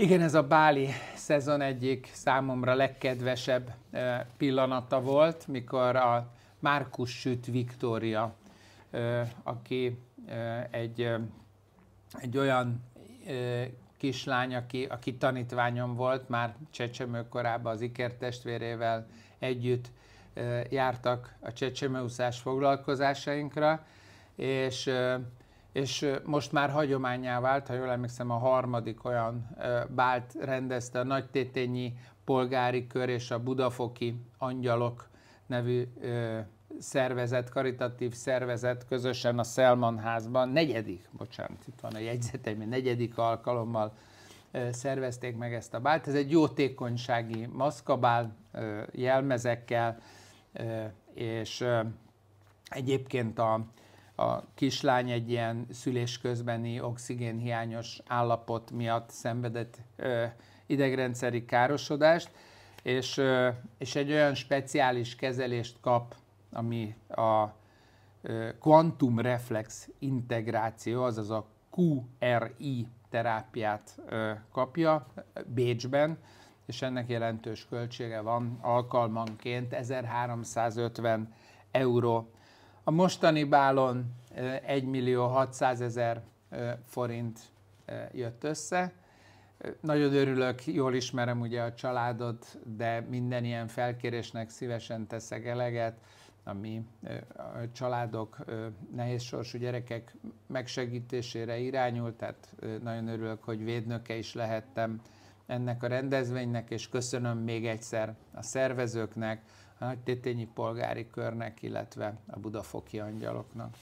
Igen, ez a báli szezon egyik számomra legkedvesebb pillanata volt, mikor a Márkus Süt Viktória, aki egy, egy olyan kislány, aki, aki tanítványom volt, már csecsemőkorában az Iker együtt jártak a csecsemőúszás foglalkozásainkra, és és most már hagyományá vált, ha jól emlékszem, a harmadik olyan bált rendezte a Nagy Tétényi Polgári Kör és a Budafoki Angyalok nevű szervezet, karitatív szervezet közösen a Szelman házban, negyedik, bocsánat, itt van a jegyzetem, negyedik alkalommal szervezték meg ezt a bált. Ez egy jótékonysági maszkabál jelmezekkel, és egyébként a a kislány egy ilyen szülés közbeni oxigénhiányos állapot miatt szenvedett ö, idegrendszeri károsodást, és, ö, és egy olyan speciális kezelést kap, ami a ö, reflex integráció, azaz a QRI terápiát ö, kapja Bécsben, és ennek jelentős költsége van alkalmanként 1350 euró a mostani bálon 1 millió 600 ezer forint jött össze. Nagyon örülök, jól ismerem ugye a családot, de minden ilyen felkérésnek szívesen teszek eleget, ami a családok nehéz sorsú gyerekek megsegítésére irányult. tehát nagyon örülök, hogy védnöke is lehettem ennek a rendezvénynek, és köszönöm még egyszer a szervezőknek, a tétényi Polgári Körnek, illetve a Budafoki Angyaloknak.